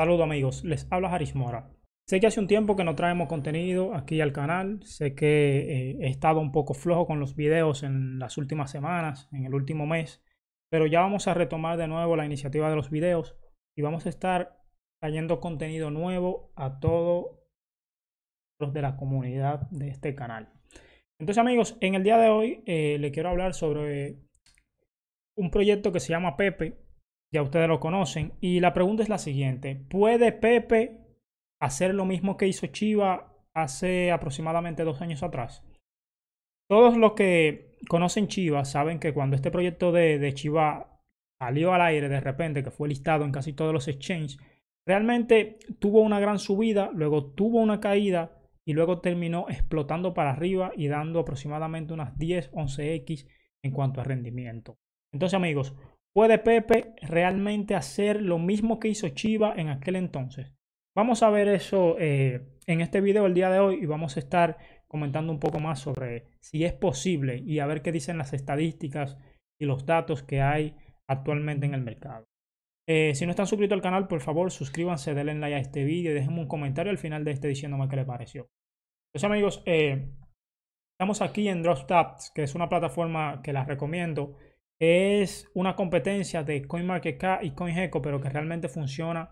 Saludos amigos, les habla jariz Mora. Sé que hace un tiempo que no traemos contenido aquí al canal, sé que eh, he estado un poco flojo con los videos en las últimas semanas, en el último mes, pero ya vamos a retomar de nuevo la iniciativa de los videos y vamos a estar trayendo contenido nuevo a todos los de la comunidad de este canal. Entonces amigos, en el día de hoy les eh, le quiero hablar sobre un proyecto que se llama Pepe, ya ustedes lo conocen. Y la pregunta es la siguiente. ¿Puede Pepe hacer lo mismo que hizo Chiva hace aproximadamente dos años atrás? Todos los que conocen Chiva saben que cuando este proyecto de, Chiva salió al aire de repente, que fue listado en casi todos los exchanges, realmente tuvo una gran subida, luego tuvo una caída y luego terminó explotando para arriba y dando aproximadamente unas 10, 11x en cuanto a rendimiento. Entonces amigos, ¿Puede Pepe realmente hacer lo mismo que hizo Chiva en aquel entonces? Vamos a ver eso eh, en este video el día de hoy y vamos a estar comentando un poco más sobre si es posible y a ver qué dicen las estadísticas y los datos que hay actualmente en el mercado. Eh, si no están suscritos al canal, por favor suscríbanse, denle like a este video y déjenme un comentario al final de este diciéndome qué les pareció. Entonces pues amigos, eh, estamos aquí en Dropstats, que es una plataforma que las recomiendo es una competencia de CoinMarketCap y CoinGecko, pero que realmente funciona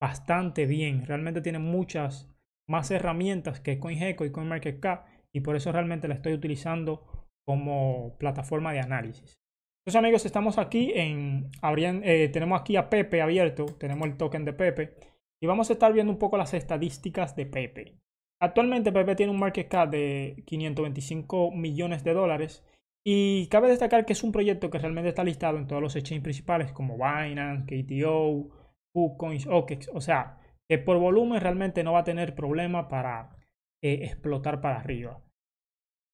bastante bien. Realmente tiene muchas más herramientas que CoinGecko y CoinMarketCap y por eso realmente la estoy utilizando como plataforma de análisis. Entonces amigos, estamos aquí en, eh, tenemos aquí a Pepe abierto, tenemos el token de Pepe y vamos a estar viendo un poco las estadísticas de Pepe. Actualmente Pepe tiene un market cap de 525 millones de dólares y cabe destacar que es un proyecto que realmente está listado en todos los exchanges principales como Binance, KTO, KuCoin, OKEx. O sea, que por volumen realmente no va a tener problema para eh, explotar para arriba.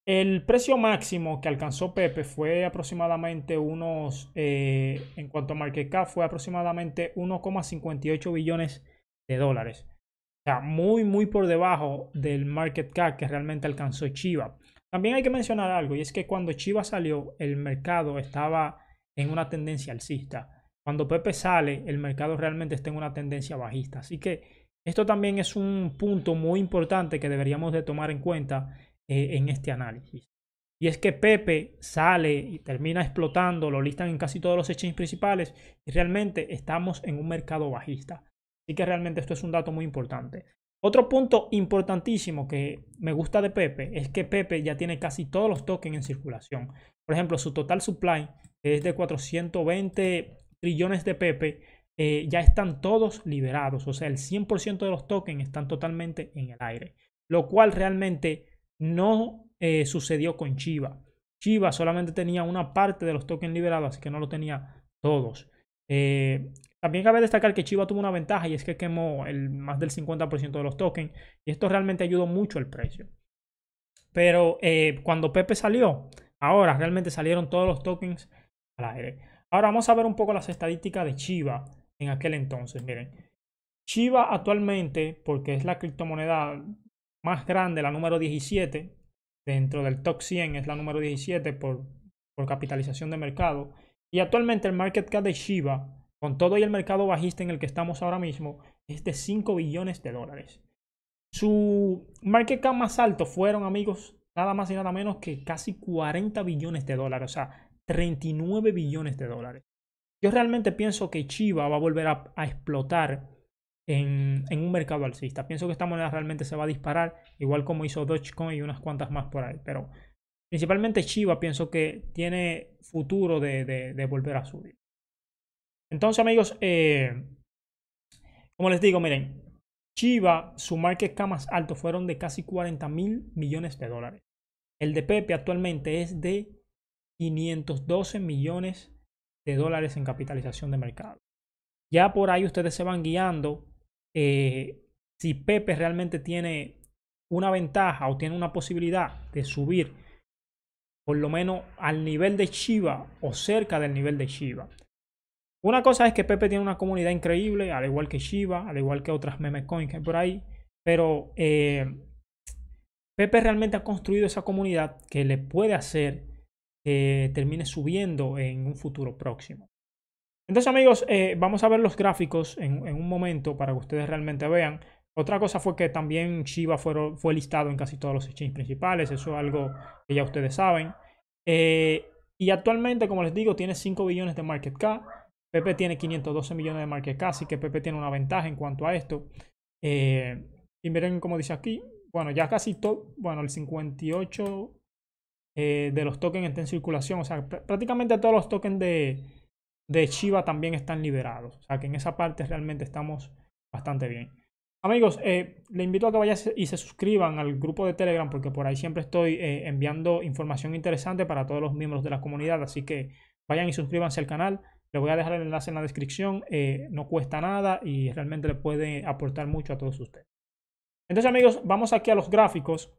El precio máximo que alcanzó Pepe fue aproximadamente unos, eh, en cuanto a market cap, fue aproximadamente 1,58 billones de dólares. O sea, muy, muy por debajo del market cap que realmente alcanzó Chiva. También hay que mencionar algo, y es que cuando Chivas salió, el mercado estaba en una tendencia alcista. Cuando Pepe sale, el mercado realmente está en una tendencia bajista. Así que esto también es un punto muy importante que deberíamos de tomar en cuenta eh, en este análisis. Y es que Pepe sale y termina explotando, lo listan en casi todos los exchanges principales y realmente estamos en un mercado bajista. Así que realmente esto es un dato muy importante. Otro punto importantísimo que me gusta de Pepe es que Pepe ya tiene casi todos los tokens en circulación. Por ejemplo, su total supply es de 420 trillones de Pepe. Eh, ya están todos liberados, o sea, el 100% de los tokens están totalmente en el aire, lo cual realmente no eh, sucedió con Chiva. Chiva solamente tenía una parte de los tokens liberados, así que no lo tenía todos. Eh, también cabe destacar que Chiva tuvo una ventaja y es que quemó más del 50% de los tokens y esto realmente ayudó mucho el precio. Pero eh, cuando Pepe salió, ahora realmente salieron todos los tokens al aire. Ahora vamos a ver un poco las estadísticas de Chiva en aquel entonces. Miren, Chiva actualmente, porque es la criptomoneda más grande, la número 17, dentro del top 100 es la número 17 por, por capitalización de mercado. Y actualmente el market cap de Chiva con todo y el mercado bajista en el que estamos ahora mismo, es de 5 billones de dólares. Su market cap más alto fueron, amigos, nada más y nada menos que casi 40 billones de dólares, o sea, 39 billones de dólares. Yo realmente pienso que Chiva va a volver a, explotar en, un mercado alcista. Pienso que esta moneda realmente se va a disparar, igual como hizo Dogecoin y unas cuantas más por ahí. Pero principalmente Chiva pienso que tiene futuro de volver a subir. Entonces, amigos, eh, como les digo, miren, Chiva, su market cap más alto fueron de casi 40 mil millones de dólares. El de Pepe actualmente es de 512 millones de dólares en capitalización de mercado. Ya por ahí ustedes se van guiando eh, si Pepe realmente tiene una ventaja o tiene una posibilidad de subir por lo menos al nivel de Chiva o cerca del nivel de Chiva. Una cosa es que Pepe tiene una comunidad increíble, al igual que Shiba, al igual que otras meme coins que hay por ahí, pero eh, Pepe realmente ha construido esa comunidad que le puede hacer que termine subiendo en un futuro próximo. Entonces amigos, eh, vamos a ver los gráficos en, en, un momento para que ustedes realmente vean. Otra cosa fue que también Shiba fue, fue listado en casi todos los exchanges principales, eso es algo que ya ustedes saben. Eh, y actualmente, como les digo, tiene 5 billones de market cap Pepe tiene 512 millones de market casi. que Pepe tiene una ventaja en cuanto a esto. Eh, y miren como dice aquí, bueno, ya casi todo, bueno, el 58 eh, de los tokens está en circulación, o sea, prácticamente todos los tokens de, de Shiba también están liberados, o sea, que en esa parte realmente estamos bastante bien. Amigos, eh, le invito a que vayan y se suscriban al grupo de Telegram porque por ahí siempre estoy enviando información interesante para todos los miembros de la comunidad, así que vayan y suscríbanse al canal. Le voy a dejar el enlace en la descripción, eh, no cuesta nada y realmente le puede aportar mucho a todos ustedes. Entonces amigos, vamos aquí a los gráficos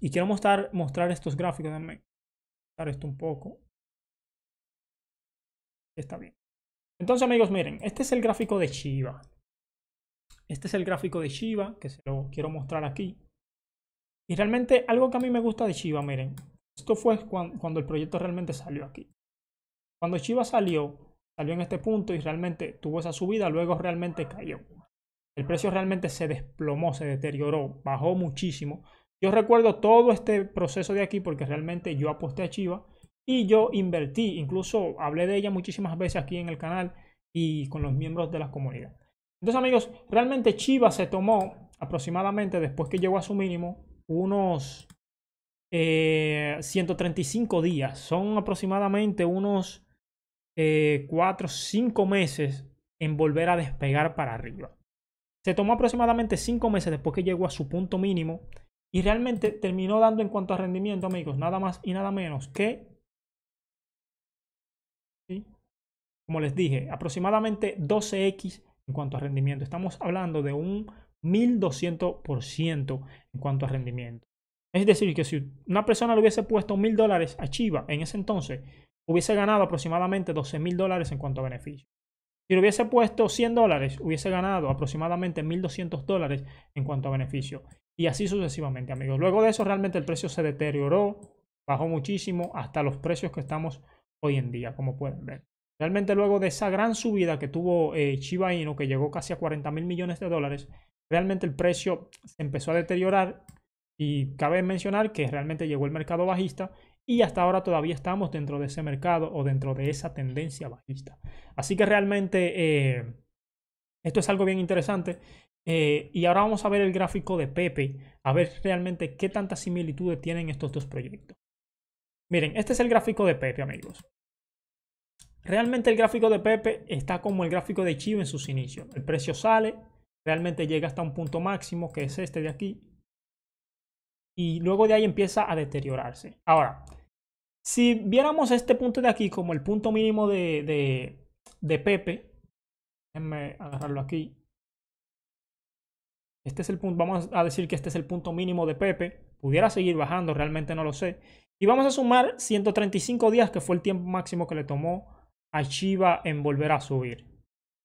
y quiero mostrar, estos gráficos. Déjenme mostrar esto un poco. Está bien. Entonces amigos, miren, este es el gráfico de Shiba. Este es el gráfico de Shiba que se lo quiero mostrar aquí. Y realmente algo que a mí me gusta de Shiba, miren, esto fue cuando el proyecto realmente salió aquí. Cuando Chivas salió, salió en este punto y realmente tuvo esa subida, luego realmente cayó. El precio realmente se desplomó, se deterioró, bajó muchísimo. Yo recuerdo todo este proceso de aquí porque realmente yo aposté a Chivas y yo invertí, incluso hablé de ella muchísimas veces aquí en el canal y con los miembros de la comunidad. Entonces amigos, realmente Chivas se tomó aproximadamente después que llegó a su mínimo unos 135 eh, días. Son aproximadamente unos eh, 4, 5 meses en volver a despegar para arriba. Se tomó aproximadamente 5 meses después que llegó a su punto mínimo y realmente terminó dando en cuanto a rendimiento, amigos, nada más y nada menos que, como les dije, aproximadamente 12x en cuanto a rendimiento. Estamos hablando de un 1200% en cuanto a rendimiento. Es decir, que si una persona le hubiese puesto mil dólares a Chiva en ese entonces, hubiese ganado aproximadamente 12 mil dólares en cuanto a beneficio. Si lo hubiese puesto 100 dólares, hubiese ganado aproximadamente 1.200 dólares en cuanto a beneficio. Y así sucesivamente, amigos. Luego de eso, realmente el precio se deterioró, bajó muchísimo hasta los precios que estamos hoy en día, como pueden ver. Realmente luego de esa gran subida que tuvo eh, Inu, que llegó casi a 40 mil millones de dólares, realmente el precio empezó a deteriorar y cabe mencionar que realmente llegó el mercado bajista y hasta ahora todavía estamos dentro de ese mercado o dentro de esa tendencia bajista. Así que realmente eh, esto es algo bien interesante. Eh, y ahora vamos a ver el gráfico de Pepe, a ver realmente qué tantas similitudes tienen estos dos proyectos. Miren, este es el gráfico de Pepe, amigos. Realmente el gráfico de Pepe está como el gráfico de Chivo en sus inicios. El precio sale, realmente llega hasta un punto máximo, que es este de aquí. Y luego de ahí empieza a deteriorarse. Ahora, si viéramos este punto de aquí como el punto mínimo de, Pepe, déjenme agarrarlo aquí. Este es el punto, vamos a decir que este es el punto mínimo de Pepe. Pudiera seguir bajando, realmente no lo sé. Y vamos a sumar 135 días, que fue el tiempo máximo que le tomó a Shiba en volver a subir.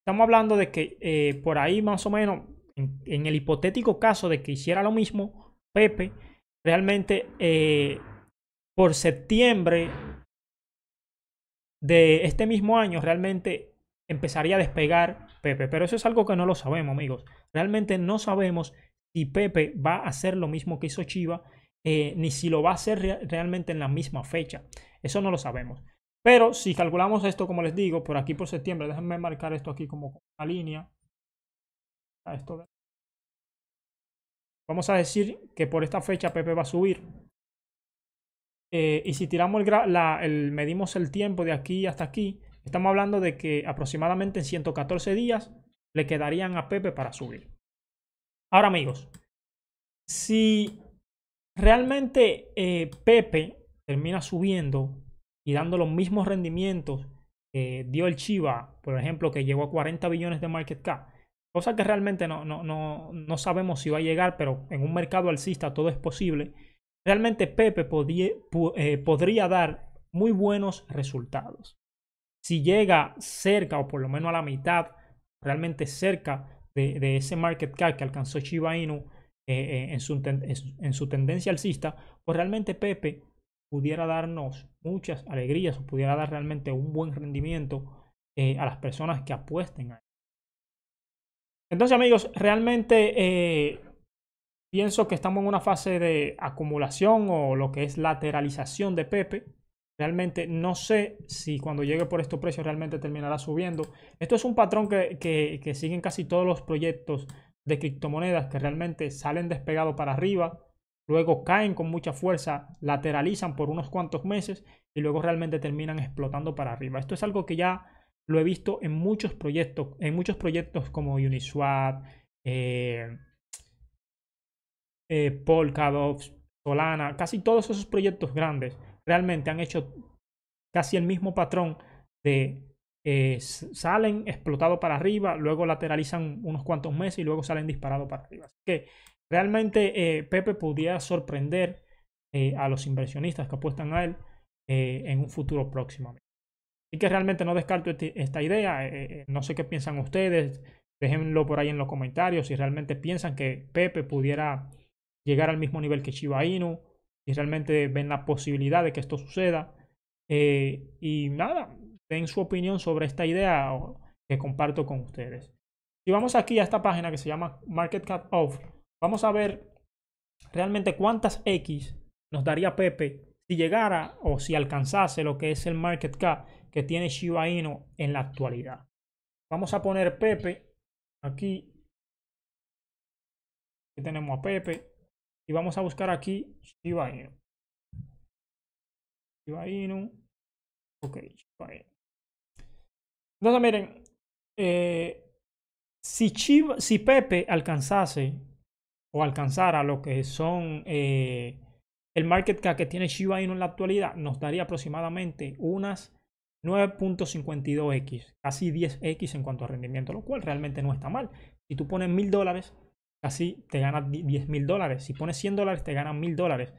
Estamos hablando de que eh, por ahí más o menos, en, el hipotético caso de que hiciera lo mismo, Pepe, realmente eh, por septiembre de este mismo año realmente empezaría a despegar Pepe. Pero eso es algo que no lo sabemos, amigos. Realmente no sabemos si Pepe va a hacer lo mismo que hizo Chiva, eh, ni si lo va a hacer realmente en la misma fecha. Eso no lo sabemos. Pero si calculamos esto, como les digo, por aquí por septiembre, déjenme marcar esto aquí como una línea. A esto. Vamos a decir que por esta fecha Pepe va a subir eh, y si tiramos el, medimos el tiempo de aquí hasta aquí, estamos hablando de que aproximadamente en 114 días le quedarían a Pepe para subir. Ahora amigos, si realmente eh, Pepe termina subiendo y dando los mismos rendimientos que dio el Chiva, por ejemplo, que llegó a 40 billones de market cap, cosa que realmente no, no, no sabemos si va a llegar, pero en un mercado alcista todo es posible. Realmente Pepe eh, podría dar muy buenos resultados. Si llega cerca o por lo menos a la mitad, realmente cerca de, ese market cap que alcanzó Shiba Inu eh, eh, en, su, en su tendencia alcista, pues realmente Pepe pudiera darnos muchas alegrías o pudiera dar realmente un buen rendimiento a las personas que apuesten a él. Entonces amigos, realmente Pienso que estamos en una fase de acumulación o lo que es lateralización de Pepe. Realmente no sé si cuando llegue por estos precios realmente terminará subiendo. Esto es un patrón que, siguen casi todos los proyectos de criptomonedas que realmente salen despegados para arriba, luego caen con mucha fuerza, lateralizan por unos cuantos meses y luego realmente terminan explotando para arriba. Esto es algo que ya lo he visto en muchos proyectos, en muchos proyectos como Uniswap, eh, eh, Paul, Polkadot, Solana, casi todos esos proyectos grandes realmente han hecho casi el mismo patrón de eh, salen explotado para arriba, luego lateralizan unos cuantos meses y luego salen disparados para arriba. Así que realmente eh, Pepe pudiera sorprender a los inversionistas que apuestan a él en un futuro próximo. Así que realmente no descarto este, esta idea. no sé qué piensan ustedes. Déjenlo por ahí en los comentarios si realmente piensan que Pepe pudiera llegar al mismo nivel que Shiba Inu y realmente ven la posibilidad de que esto suceda. Eh, y nada, den su opinión sobre esta idea que comparto con ustedes. Si vamos aquí a esta página que se llama Market Cap Off, vamos a ver realmente cuántas X nos daría Pepe si llegara o si alcanzase lo que es el market cap que tiene Shiba Inu en la actualidad. Vamos a poner Pepe aquí. Aquí tenemos a Pepe. Y vamos a buscar aquí Shiba Inu. Shiba Inu. Ok, Entonces, miren, eh, si, si Pepe alcanzase o alcanzara lo que son eh, el market cap que tiene Shiba Inu en la actualidad, nos daría aproximadamente unas 9.52x, casi 10x en cuanto a rendimiento, lo cual realmente no está mal. Si tú pones 1000 dólares Así te ganas 10 mil dólares. Si pones 100 dólares, te ganan 1000 dólares.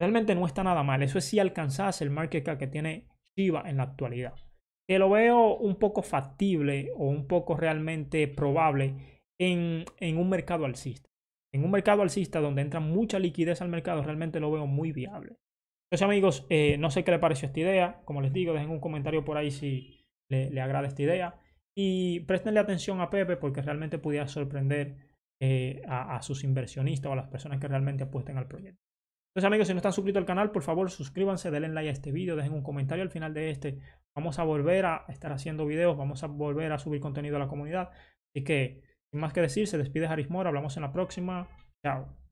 Realmente no está nada mal. Eso es si alcanzas el market cap que tiene Shiba en la actualidad. Que lo veo un poco factible o un poco realmente probable en, un mercado alcista. En un mercado alcista donde entra mucha liquidez al mercado, realmente lo veo muy viable. Entonces amigos, eh, no sé qué le pareció esta idea. Como les digo, dejen un comentario por ahí si le, le agrada esta idea. Y prestenle atención a Pepe porque realmente pudiera sorprender eh, a, sus inversionistas o a las personas que realmente apuesten al proyecto. Entonces amigos, si no están suscritos al canal, por favor suscríbanse, denle like a este video, dejen un comentario al final de este. Vamos a volver a estar haciendo videos, vamos a volver a subir contenido a la comunidad. Así que, sin más que decir, se despide Haris Mora, hablamos en la próxima. Chao.